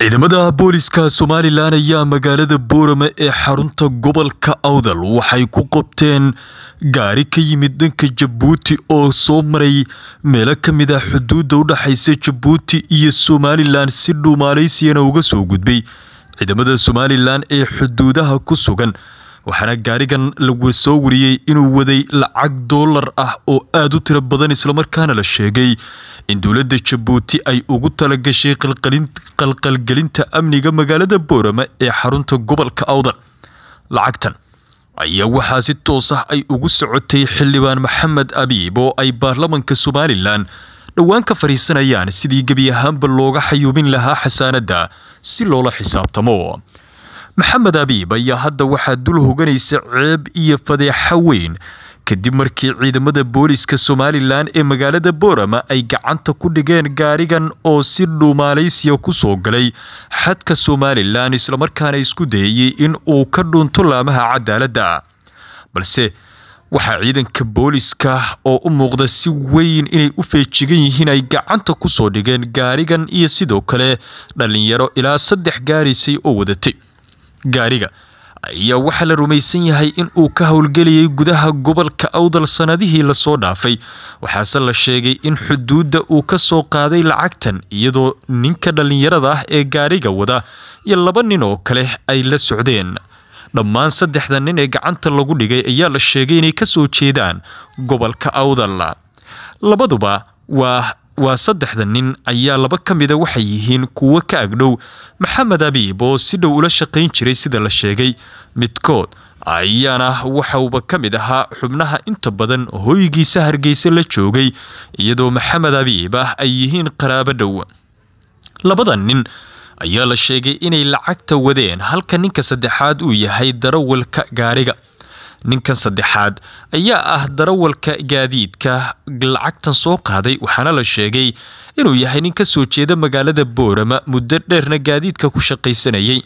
ciidamada booliska somalilan ayaa magaalada boorame ee xarunta gobolka awdal waxay ku qobteen gaari ka yimid dhanka jabuuti oo soo maray meelo ka mid ah xuduudda u udhaxaysa jabuuti iyo somalilan si dhuumaalaysiana uga soo gudbay ciidamada somalilan ee xuduudaha ku sugan waxaana gaarigan lagu soo wariyey inuu waday lacag dollar ah oo aad u tiro badan islamarkaana la sheegay in dowladda jabuuti ay ugu talagashay qalqalgelinta amniga magaalada boorama ee xarunta gobolka awdal lacagtan ayaa waxaa si toos ah ay ugu socotay xildhibaan maxamed abiib oo ay baarlamaanka somalilan dhowaan ka fadhiisanayaan sidii gebi ahaanba looga xayuubin lahaa xasaanadda si loola xisaabtamo maxamed abiib ayaa hadda waxaa dul hoganaysa ceeb iyo fadeexo weyn kadib markii ciidamada booliiska somalilan ee magaalada borama ay gacanta ku dhigeen gaarigan oo si dhuumaalaysiya ku soo galay xadka somalilan islamarkaana isku dayayey in uu ka dhunto laamaha cadaaladda balse waxaa ciidanka booliiska oo u muuqda si weyn inay u feejigan yihiin ay gacanta ku soo dhigeen gaarigan iyo sidoo kale dhallinyaro ilaa saddex gaarisay oo wadatay gaariga ayaa waxaa la rumaysan yahay in uu ka howlgelayay gudaha gobolka awdal sanadihii lasoo dhaafay waxaase la sheegay in xuduudda uu ka soo qaaday lacagtan iyadoo ninka dhallinyarada ah ee gaariga wada iyo laba nin oo kale ay la socdeen dhammaan saddexda nin ee gacanta lagu dhigay ayaa la sheegay inay kasoo jeedaan gobolka awdal labaduba waa waa saddexda nin ayaa laba ka mida waxay yihiin kuwo ka agdhow maxamed abiib oo si dhow ula shaqayn jiray sida la sheegay midkood ayaana waxauba ka mid ahaa xubnaha inta badan hoygiisa hargeysa la joogay iyadoo maxamed abiib ah ay yihiin qaraabo dhow labada nin ayaa la sheegay inay lacagta wadeen halka ninka saddexaad uu yahay darawalka gaariga ninkan saddexaad ayaa ah darawalka gaadiidka lacagtan soo qaaday waxaana la sheegay inuu yahay nin ka soo jeeda magaalada boorama muddo dheerna gaadiidka ku shaqaysanayay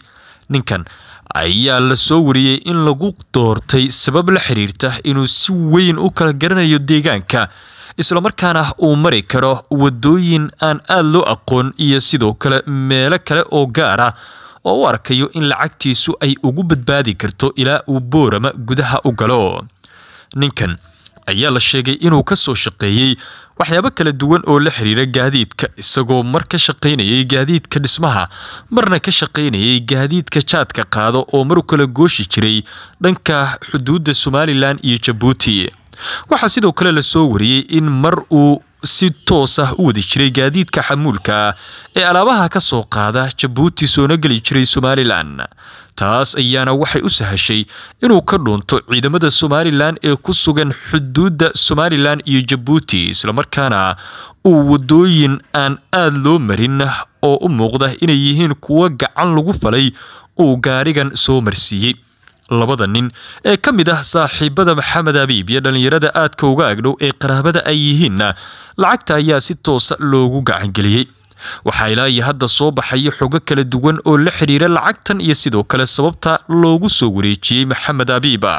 ninkan ayaa la soo wariyey in lagu doortay sabab la xiriirta inuu si weyn u kala garanayo deegaanka islamarkaana uu mari karo wadooyin aan aada loo aqoon iyo sidoo kale meelo kale oo gaar ah oo u arkayo in lacagtiisu ay ugu badbaadi karto ilaa uu boorama gudaha u galo ninkan ayaa la sheegay inuu ka soo shaqeeyey waxyaabo kala duwan oo la xiriira gaadiidka isagoo mar ka shaqaynayay gaadiidka dhismaha marna ka shaqaynayay gaadiidka jaadka qaado oo maru kale gooshi jiray dhanka xuduudda somalilan iyo jabuuti waxaa sidoo kale lasoo wariyey in mar uu si toos ah u wadi jiray gaadiidka xamuulka ee alaabaha ka soo qaada jabuuti soona geli jiray somalilan taas ayaana waxay u sahashay inuu ka dhuunto ciidamada somalilan ee ku sugan xuduudda somalilan iyo jabuuti islamarkaana uu wadooyin aan aada loo marin ah oo u muuqda inay yihiin kuwo gacan lagu falay uu gaarigan soo marsiiyey labada nin ee ka mid ah saaxiibada maxamed abiib iyo dhallinyarada aadka uga agdhow ee qaraabada ay yihiinna lacagta ayaa si toosa ah loogu gacangeliyey waxaa ilaa hadda soo baxayo xogo kala duwan oo la xidhiira lacagtan iyo sidoo kale sababta loogu soo wareejiyey maxamed abiiba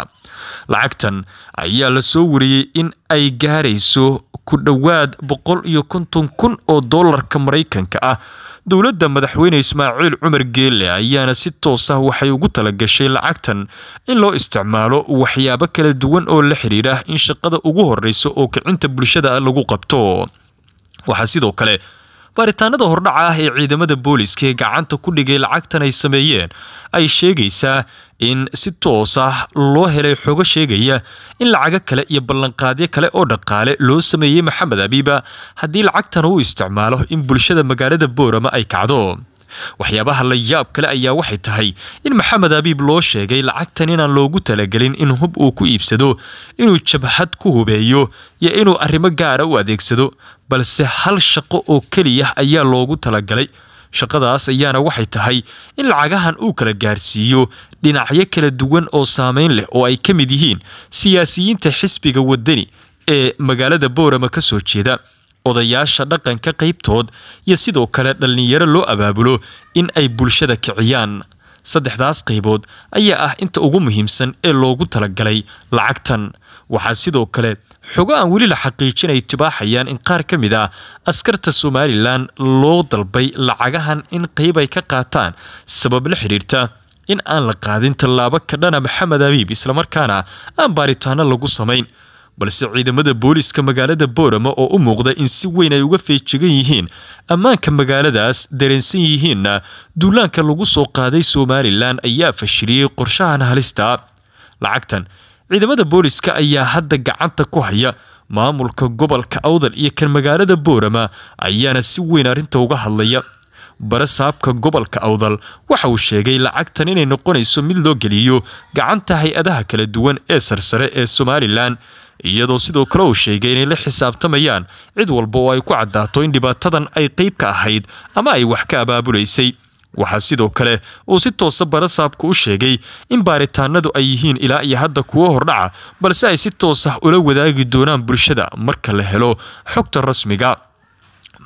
lacagtan ayaa la soo wariyey in ay gaarayso ku dhowaad boqol iyo konton kun oo doolarka maraykanka ah dowladda madaxweyne ismaaciil cumar geele ayaana si toos ah waxay ugu talagashay lacagtan in loo isticmaalo waxyaabo kala duwan oo la xidhiidha in shaqada ugu horeysa oo kicinta bulshada lagu qabto waxaa sidoo kale baaritaanada hordhaca ah ee ciidamada booliiska ee gacanta ku dhigay lacagtan ay sameeyeen ay sheegaysaa in si toos ah loo helay xogo sheegaya in lacago kale iyo ballanqaadyo kale oo dhaqaale loo sameeyey maxamed abiiba haddii lacagtan uu isticmaalo in bulshada magaalada boorama ay kacdo waxyaabaha la yaab kale ayaa waxay tahay in maxamed abiib loo sheegay lacagtan inaan loogu talagelin in hub uu ku iibsado inuu jabhad ku hubeeyo iyo inuu arrimo gaara ah u adeegsado balse hal shaqo oo keliya ayaa loogu talagalay shaqadaas ayaana waxay tahay in lacagahan uu kala gaarsiiyo dhinacyo kala duwan oo saameyn leh oo ay ka mid yihiin siyaasiyiinta xisbiga wadani ee magaalada boorama ka soo jeeda odayaasha dhaqanka qaybtood iyo sidoo kale dhallinyaro loo abaabulo in ay bulshada kiciyaan saddexdaas qaybood ayaa ah inta ugu muhiimsan ee loogu talagalay lacagtan waxaa sidoo kale xogo aan weli la xaqiijinay tibaaxayaan in qaar ka mid ah askarta somalilan loo dalbay lacagahan in qayb ay ka qaataan sabab la xidhiirta in aan la qaadin tallaabo ka dhana maxamed abiib islamarkaana aan baaritaano lagu samayn balse ciidamada booliiska magaalada boorama oo u muuqda in si weyn ay uga feejigan yihiin ammaanka magaaladaas dareensan yihiinna duulaanka lagu soo qaaday somalilan ayaa fashiliyey qorshahan halista lacagtan ciidamada booliiska ayaa hadda gacanta ku haya maamulka gobolka awdal iyo kan magaalada boorama ayaana si weyn arrinta uga hadlaya saabka gobolka awdal waxa uu sheegay lacagtan inay noqonayso mid loo geliyo gacanta hay-adaha kala duwan ee sarsare ee somalilan iyadoo sidoo kale uu sheegay inay la xisaabtamayaan cid walba oo ay ku caddaato in dhibaatadan ay qayb ka ahayd ama ay wax ka abaabulaysay waxaa sidoo kale uu si toosa barasaabka u sheegay in baaritaanadu ay yihiin ilaa iyo hadda kuwo hordhaca balse ay si toos ah ula wadaagi doonaan bulshada marka la helo xogta rasmiga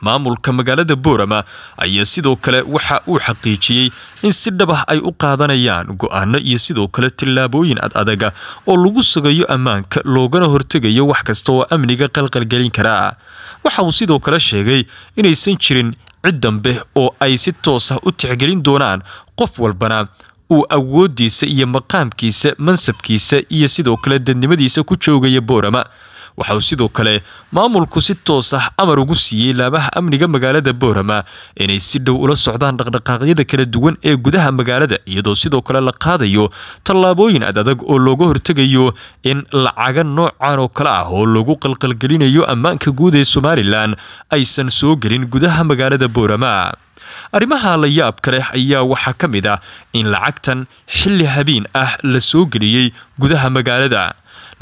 maamulka magaalada boorama ayaa sidoo kale waxa uu xaqiijiyey in si dhab ah ay u qaadanayaan go iyo sidoo kale tillaabooyin ad adaga oo lagu sugayo ammaanka loogana hortegayo wax kasta oo amniga qalqalgelin karaa waxa uu sidoo kale sheegay inaysan jirin cid dambe oo ay si toos ah u tixgelin doonaan qof walbana uu awooddiisa iyo maqaamkiisa mansabkiisa iyo sidoo kale dadnimadiisa ku joogaya boorama waxa uu sidoo kale maamulku si toos ah amar ugu siiyey laabaha amniga magaalada boorama inay si dhow ula socdaan dhaqdhaqaaqyada kala duwan ee gudaha magaalada iyadoo sidoo kale la qaadayo tallaabooyin adadag oo looga hortegayo in lacaga noocan oo kale ah oo lagu qalqalgelinayo ammaanka guud ee somalilan aysan soo gelin gudaha magaalada boorama arrimaha la yaabka leh ayaa waxaa ka mid ah in lacagtan xilli habeen ah la soo geliyey gudaha magaalada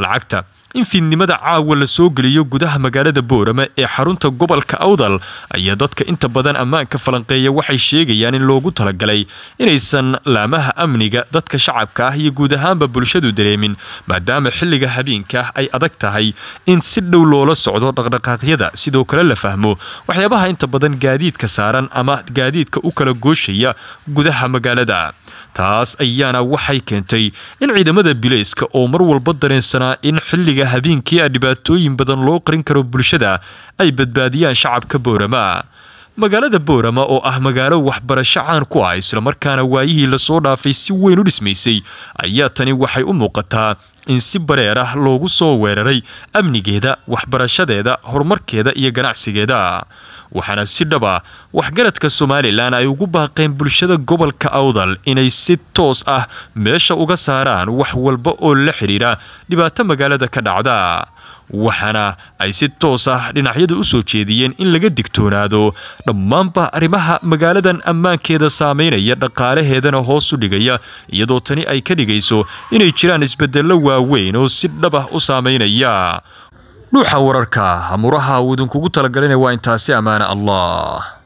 lacagta in fiidnimada caawa la soo geliyo gudaha magaalada boorame ee xarunta gobolka awdal ayaa dadka inta badan ammaanka falanqeeya waxay sheegayaan in loogu talagalay inaysan laamaha amniga dadka shacabka ah iyo guud ahaanba bulshadu dareemin maadaama xilliga habeenkaah ay adag tahay in si dhow loola socdo dhaqdhaqaaqyada sidoo kale la fahmo waxyaabaha inta badan gaadiidka saaran ama gaadiidka u kala gooshaya gudaha magaalada taas ayaana waxay keentay in ciidamada bilayska oo mar walba dareensanaa in xilliga habeenkii a dhibaatooyin badan loo qarin karo bulshada ay badbaadiyaan shacabka boorama magaalada boorama oo ah magaalo waxbarasho caan ku ah islamarkaana waayihii lasoo dhaafay si weyn u dhismaysay ayaa tani waxay u muuqataa in si bareer ah loogu soo weeraray amnigeeda waxbarashadeeda horumarkeeda iyo ganacsigeeda waxaana si dhaba ah waxgaradka somalilan ay ugu baaqeen bulshada gobolka awdal inay si toos ah meesha uga saaraan wax walba oo la xidhiira dhibaato magaalada ka dhacda waxaana ay si toos ah dhinacyadu u soo jeediyeen in laga digtoonaado dhammaanba arrimaha magaaladan ammaankeeda saameynaya dhaqaalaheedana hoos u dhigaya iyadoo tani ay ka dhigayso inay jiraan isbeddello waaweyn oo si dhab ah u saameynaya dhuuxa wararka hamuraha uu idinkugu talagalana waa intaasi ammaana allah